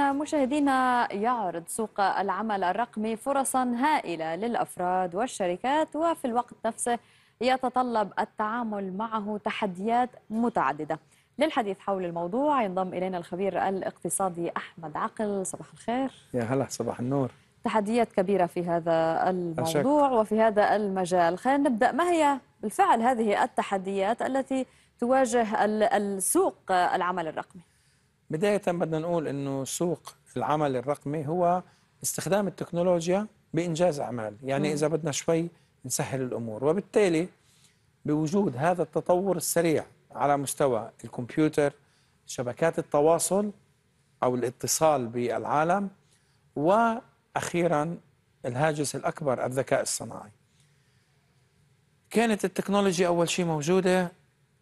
مشاهدينا يعرض سوق العمل الرقمي فرصا هائلة للأفراد والشركات وفي الوقت نفسه يتطلب التعامل معه تحديات متعددة للحديث حول الموضوع ينضم إلينا الخبير الاقتصادي أحمد عقل صباح الخير يا هلا صباح النور تحديات كبيرة في هذا الموضوع أشك. وفي هذا المجال خلينا نبدأ ما هي بالفعل هذه التحديات التي تواجه السوق العمل الرقمي بداية بدنا نقول أنه سوق العمل الرقمي هو استخدام التكنولوجيا بإنجاز أعمال يعني مم. إذا بدنا شوي نسهل الأمور وبالتالي بوجود هذا التطور السريع على مستوى الكمبيوتر شبكات التواصل أو الاتصال بالعالم وأخيرا الهاجس الأكبر الذكاء الصناعي كانت التكنولوجيا أول شيء موجودة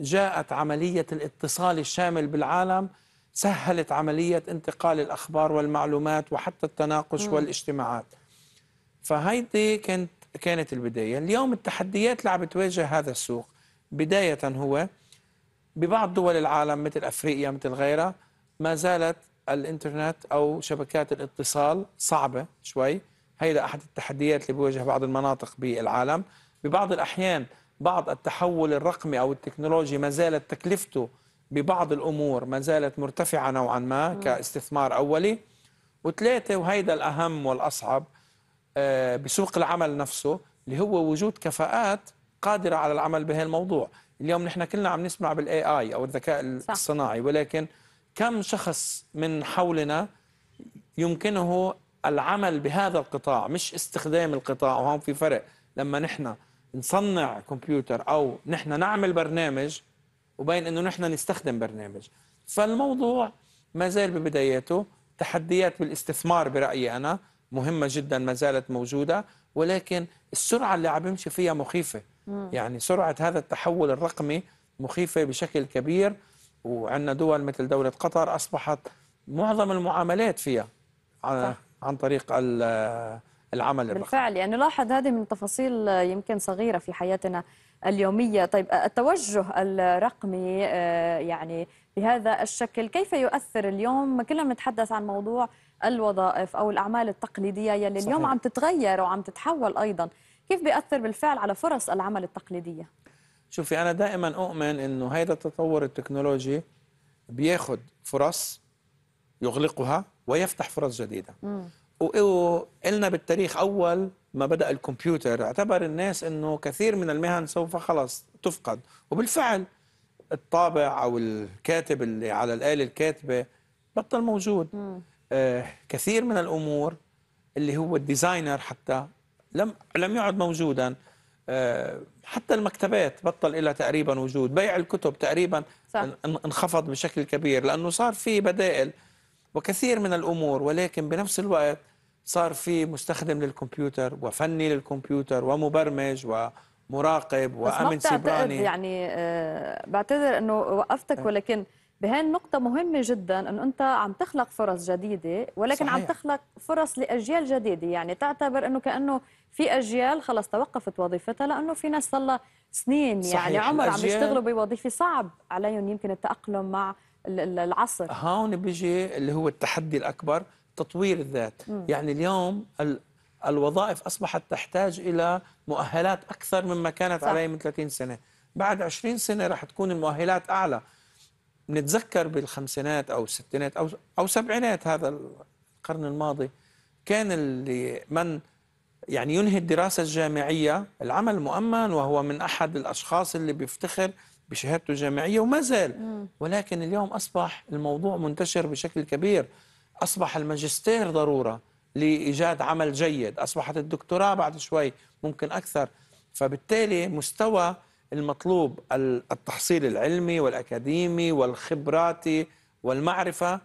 جاءت عملية الاتصال الشامل بالعالم سهلت عملية انتقال الأخبار والمعلومات وحتى التناقش والاجتماعات فهيدي كانت كانت البداية اليوم التحديات اللي عم بتواجه هذا السوق بداية هو ببعض دول العالم مثل أفريقيا مثل غيرها ما زالت الإنترنت أو شبكات الاتصال صعبة شوي هيدا أحد التحديات اللي بواجه بعض المناطق بالعالم ببعض الأحيان بعض التحول الرقمي أو التكنولوجي ما زالت تكلفته ببعض الأمور ما زالت مرتفعة نوعا ما كاستثمار أولي وثلاثة وهيدا الأهم والأصعب آه، بسوق العمل نفسه اللي هو وجود كفاءات قادرة على العمل بهذا الموضوع اليوم نحن كلنا عم نسمع بالاي اي او الذكاء صح. الصناعي ولكن كم شخص من حولنا يمكنه العمل بهذا القطاع مش استخدام القطاع وهون في فرق لما نحن نصنع كمبيوتر او نحن نعمل برنامج وبين انه نحن نستخدم برنامج فالموضوع ما زال ببداياته تحديات بالاستثمار برايي انا مهمه جدا ما زالت موجوده ولكن السرعه اللي عم بمشي فيها مخيفه مم. يعني سرعه هذا التحول الرقمي مخيفه بشكل كبير وعندنا دول مثل دوله قطر اصبحت معظم المعاملات فيها عن, عن طريق العمل الرقمي بالفعل يعني لاحظ هذه من تفاصيل يمكن صغيره في حياتنا اليومية طيب التوجه الرقمي آه، يعني بهذا الشكل كيف يؤثر اليوم كلنا بنتحدث عن موضوع الوظائف أو الأعمال التقليدية يلي صحيح. اليوم عم تتغير وعم تتحول أيضا كيف بيأثر بالفعل على فرص العمل التقليدية؟ شوفي أنا دائما أؤمن أنه هذا التطور التكنولوجي بياخد فرص يغلقها ويفتح فرص جديدة وإلنا بالتاريخ أول ما بدأ الكمبيوتر اعتبر الناس أنه كثير من المهن سوف خلص تفقد وبالفعل الطابع أو الكاتب اللي على الآلة الكاتبة بطل موجود آه كثير من الأمور اللي هو الديزاينر حتى لم لم يعد موجودا آه حتى المكتبات بطل لها تقريبا وجود بيع الكتب تقريبا صح. انخفض بشكل كبير لأنه صار في بدائل وكثير من الأمور ولكن بنفس الوقت صار في مستخدم للكمبيوتر وفني للكمبيوتر ومبرمج ومراقب وامن سيبراني يعني آه، بعتذر انه وقفتك آه. ولكن بهي النقطة مهمة جدا انه انت عم تخلق فرص جديدة ولكن صحيح. عم تخلق فرص لاجيال جديدة يعني تعتبر انه كانه في اجيال خلص توقفت وظيفتها لانه في ناس صار سنين يعني صحيح. يعني عمر عم يشتغلوا بوظيفة صعب عليهم يمكن التأقلم مع العصر هون بيجي اللي هو التحدي الاكبر تطوير الذات مم. يعني اليوم الوظائف أصبحت تحتاج إلى مؤهلات أكثر مما كانت صح. عليه من 30 سنة بعد 20 سنة راح تكون المؤهلات أعلى نتذكر بالخمسينات أو الستينات أو, أو سبعينات هذا القرن الماضي كان اللي من يعني ينهي الدراسة الجامعية العمل مؤمن وهو من أحد الأشخاص اللي بيفتخر بشهادته الجامعية وما زال ولكن اليوم أصبح الموضوع منتشر بشكل كبير أصبح الماجستير ضرورة لإيجاد عمل جيد أصبحت الدكتوراه بعد شوي ممكن أكثر فبالتالي مستوى المطلوب التحصيل العلمي والأكاديمي والخبراتي والمعرفة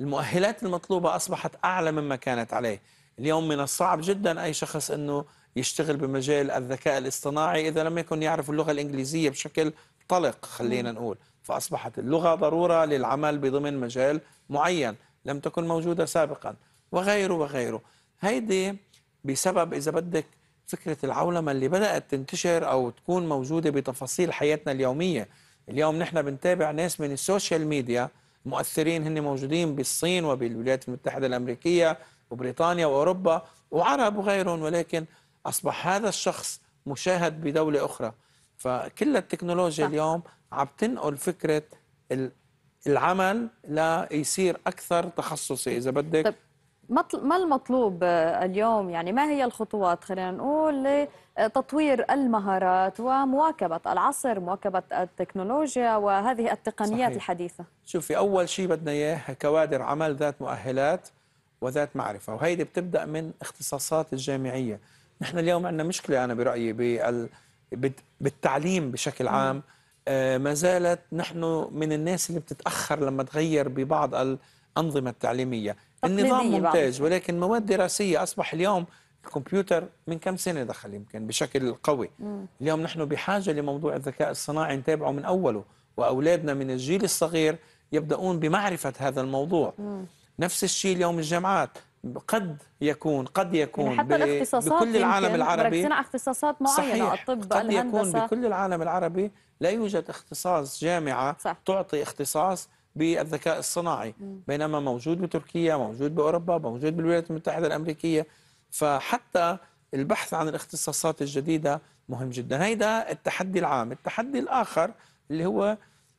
المؤهلات المطلوبة أصبحت أعلى مما كانت عليه اليوم من الصعب جدا أي شخص أنه يشتغل بمجال الذكاء الاصطناعي إذا لم يكن يعرف اللغة الإنجليزية بشكل طلق خلينا نقول فأصبحت اللغة ضرورة للعمل بضمن مجال معين لم تكن موجودة سابقا وغيره وغيره هيدي بسبب إذا بدك فكرة العولمة اللي بدأت تنتشر أو تكون موجودة بتفاصيل حياتنا اليومية اليوم نحن بنتابع ناس من السوشيال ميديا مؤثرين هن موجودين بالصين وبالولايات المتحدة الأمريكية وبريطانيا وأوروبا وعرب وغيرهم ولكن أصبح هذا الشخص مشاهد بدولة أخرى فكل التكنولوجيا اليوم عم تنقل فكرة العمل ليصير اكثر تخصصي اذا بدك طيب ما المطلوب آه، اليوم يعني ما هي الخطوات خلينا نقول لتطوير آه، المهارات ومواكبة العصر مواكبة التكنولوجيا وهذه التقنيات صحيح. الحديثة شوفي أول شيء بدنا إياه كوادر عمل ذات مؤهلات وذات معرفة وهيدي بتبدأ من اختصاصات الجامعية نحن اليوم عندنا مشكلة أنا برأيي بالتعليم بشكل عام م. آه، ما زالت نحن من الناس اللي بتتأخر لما تغير ببعض الأنظمة التعليمية النظام ممتاز ولكن مواد دراسية أصبح اليوم الكمبيوتر من كم سنة دخل يمكن بشكل قوي اليوم نحن بحاجة لموضوع الذكاء الصناعي نتابعه من أوله وأولادنا من الجيل الصغير يبدأون بمعرفة هذا الموضوع نفس الشيء اليوم الجامعات قد يكون قد يكون يعني حتى الاختصاصات بكل العالم العربي مركزين على اختصاصات معينه صحيح الطب قد يكون بكل العالم العربي لا يوجد اختصاص جامعه صح. تعطي اختصاص بالذكاء الصناعي م. بينما موجود بتركيا موجود باوروبا موجود بالولايات المتحده الامريكيه فحتى البحث عن الاختصاصات الجديده مهم جدا هيدا التحدي العام التحدي الاخر اللي هو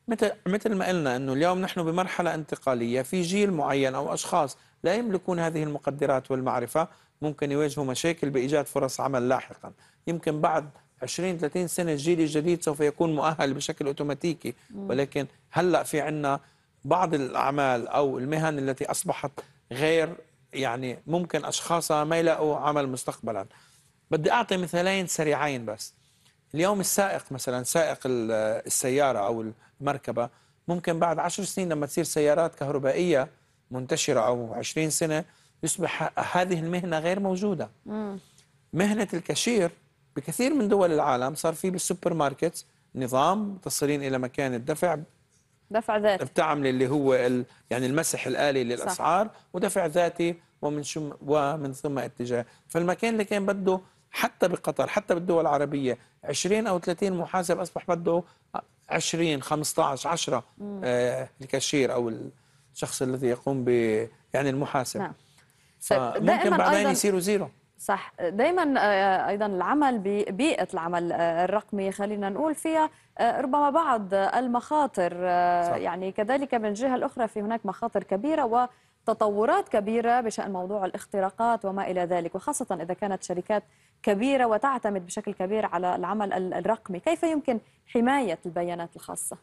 مثل مثل ما قلنا انه اليوم نحن بمرحله انتقاليه في جيل معين او اشخاص لا يملكون هذه المقدرات والمعرفة ممكن يواجهوا مشاكل بإيجاد فرص عمل لاحقا يمكن بعد 20 30 سنة الجيل الجديد سوف يكون مؤهل بشكل أوتوماتيكي ولكن هلأ في عنا بعض الأعمال أو المهن التي أصبحت غير يعني ممكن أشخاصها ما يلاقوا عمل مستقبلا بدي أعطي مثالين سريعين بس اليوم السائق مثلا سائق السيارة أو المركبة ممكن بعد عشر سنين لما تصير سيارات كهربائية منتشرة أو 20 سنة يصبح هذه المهنة غير موجودة مم. مهنة الكاشير بكثير من دول العالم صار في بالسوبر ماركت نظام تصلين إلى مكان الدفع دفع ذاتي بتعمل اللي هو ال... يعني المسح الآلي للأسعار صح. ودفع ذاتي ومن شم ومن ثم اتجاه فالمكان اللي كان بده حتى بقطر حتى بالدول العربية 20 أو 30 محاسب أصبح بده 20 15 10 آه الكاشير أو ال... الشخص الذي يقوم ب يعني المحاسب نعم. ممكن بعدين يصيروا زيرو صح دائما آه، ايضا العمل ببيئه العمل آه، الرقمي خلينا نقول فيها آه، ربما بعض المخاطر صح. يعني كذلك من الجهه الاخرى في هناك مخاطر كبيره وتطورات كبيره بشان موضوع الاختراقات وما الى ذلك وخاصه اذا كانت شركات كبيره وتعتمد بشكل كبير على العمل الرقمي كيف يمكن حمايه البيانات الخاصه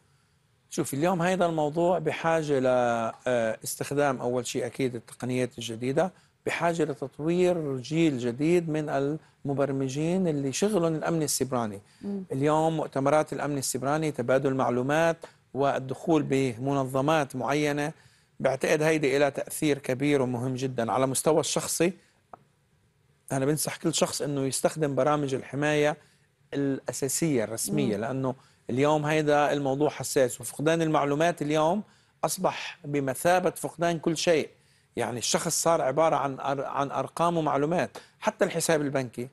شوف اليوم هذا الموضوع بحاجة لاستخدام آه، أول شيء أكيد التقنيات الجديدة بحاجة لتطوير جيل جديد من المبرمجين اللي شغلهم الأمن السيبراني م. اليوم مؤتمرات الأمن السيبراني تبادل معلومات والدخول بمنظمات معينة بعتقد هيدي إلى تأثير كبير ومهم جدا على مستوى الشخصي أنا بنصح كل شخص أنه يستخدم برامج الحماية الأساسية الرسمية م. لأنه اليوم هيدا الموضوع حساس وفقدان المعلومات اليوم أصبح بمثابة فقدان كل شيء يعني الشخص صار عبارة عن عن أرقام ومعلومات حتى الحساب البنكي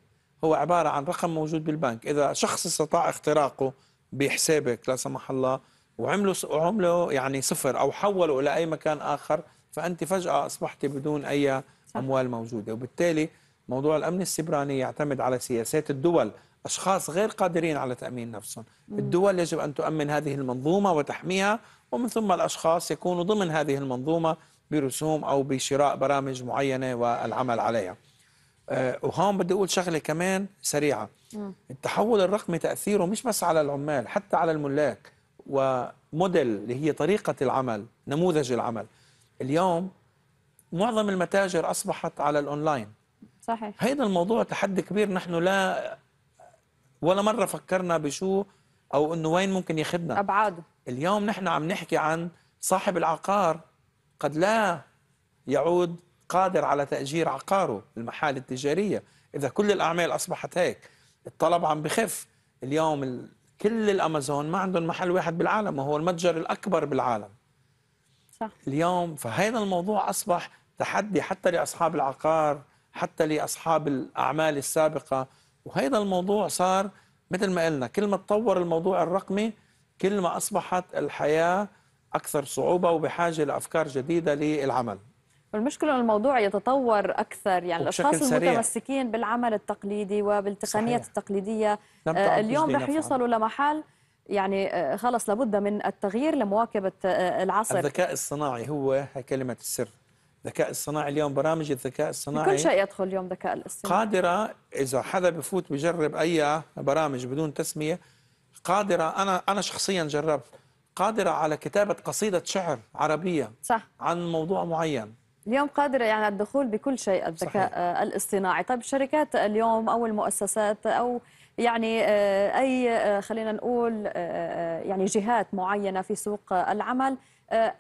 هو عبارة عن رقم موجود بالبنك إذا شخص استطاع اختراقه بحسابك لا سمح الله وعملوا وعملوا يعني صفر أو حولوا إلى أي مكان آخر فأنت فجأة أصبحت بدون أي أموال موجودة وبالتالي موضوع الأمن السبراني يعتمد على سياسات الدول أشخاص غير قادرين على تأمين نفسهم الدول يجب أن تؤمن هذه المنظومة وتحميها ومن ثم الأشخاص يكونوا ضمن هذه المنظومة برسوم أو بشراء برامج معينة والعمل عليها آه، وهون بدي أقول شغلة كمان سريعة التحول الرقمي تأثيره مش بس على العمال حتى على الملاك وموديل اللي هي طريقة العمل نموذج العمل اليوم معظم المتاجر أصبحت على الأونلاين صحيح هذا الموضوع تحدي كبير نحن لا ولا مره فكرنا بشو او انه وين ممكن ياخذنا ابعاده اليوم نحن عم نحكي عن صاحب العقار قد لا يعود قادر على تاجير عقاره المحال التجاريه اذا كل الاعمال اصبحت هيك الطلب عم بخف اليوم كل الامازون ما عندهم محل واحد بالعالم وهو المتجر الاكبر بالعالم صح اليوم فهذا الموضوع اصبح تحدي حتى لاصحاب العقار حتى لاصحاب الاعمال السابقه وهذا الموضوع صار مثل ما قلنا كل ما تطور الموضوع الرقمي كل ما أصبحت الحياة أكثر صعوبة وبحاجة لأفكار جديدة للعمل والمشكلة الموضوع يتطور أكثر يعني الأشخاص سريع. المتمسكين بالعمل التقليدي وبالتقنيات التقليدية آه، اليوم رح يوصلوا لمحل يعني آه، خلص لابد من التغيير لمواكبة آه، العصر الذكاء الصناعي هو كلمة السر الذكاء الصناعي اليوم برامج الذكاء الصناعي كل شيء يدخل اليوم ذكاء الاصطناعي قادره اذا حدا بفوت بجرب اي برامج بدون تسميه قادره انا انا شخصيا جربت قادره على كتابه قصيده شعر عربيه صح عن موضوع معين اليوم قادرة يعني على الدخول بكل شيء الذكاء صحيح. الاصطناعي طيب الشركات اليوم أو المؤسسات أو يعني آه، اي آه، خلينا نقول آه، يعني جهات معينه في سوق العمل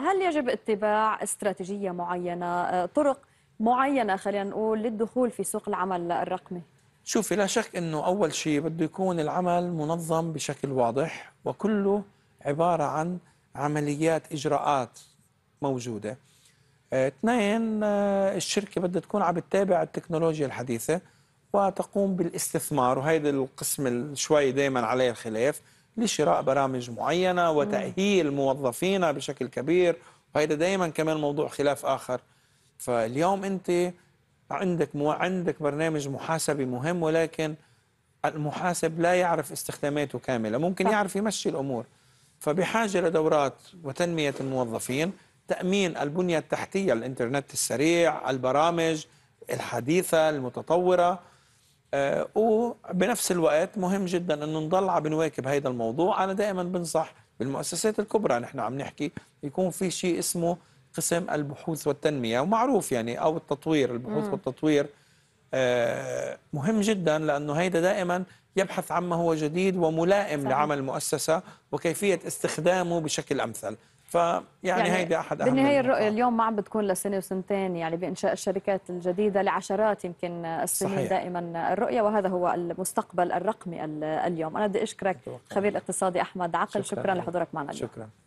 هل يجب اتباع استراتيجيه معينه طرق معينه خلينا نقول للدخول في سوق العمل الرقمي شوفي لا شك انه اول شيء بده يكون العمل منظم بشكل واضح وكله عباره عن عمليات اجراءات موجوده اثنين الشركه بدها تكون عم تتابع التكنولوجيا الحديثه وتقوم بالاستثمار وهذا القسم شوي دائما عليه الخلاف لشراء برامج معينة وتأهيل موظفينا بشكل كبير وهيدا دائما كمان موضوع خلاف آخر فاليوم أنت عندك مو... عندك برنامج محاسبي مهم ولكن المحاسب لا يعرف استخداماته كاملة ممكن يعرف يمشي الأمور فبحاجة لدورات وتنمية الموظفين تأمين البنية التحتية الإنترنت السريع البرامج الحديثة المتطورة آه، وبنفس الوقت مهم جدا انه نضل عم نواكب هذا الموضوع انا دائما بنصح بالمؤسسات الكبرى نحن عم نحكي يكون في شيء اسمه قسم البحوث والتنميه ومعروف يعني او التطوير البحوث م. والتطوير آه، مهم جدا لانه هيدا دائما يبحث عما هو جديد وملائم صحيح. لعمل المؤسسه وكيفيه استخدامه بشكل امثل فيعني يعني, يعني هيدي احد اهم بالنهايه الرؤيه اليوم ما عم بتكون لسنه وسنتين يعني بانشاء الشركات الجديده لعشرات يمكن السنين صحيح. دائما الرؤيه وهذا هو المستقبل الرقمي اليوم انا بدي اشكرك خبير اقتصادي احمد عقل شكرا, شكرا لحضورك معنا اليوم شكرا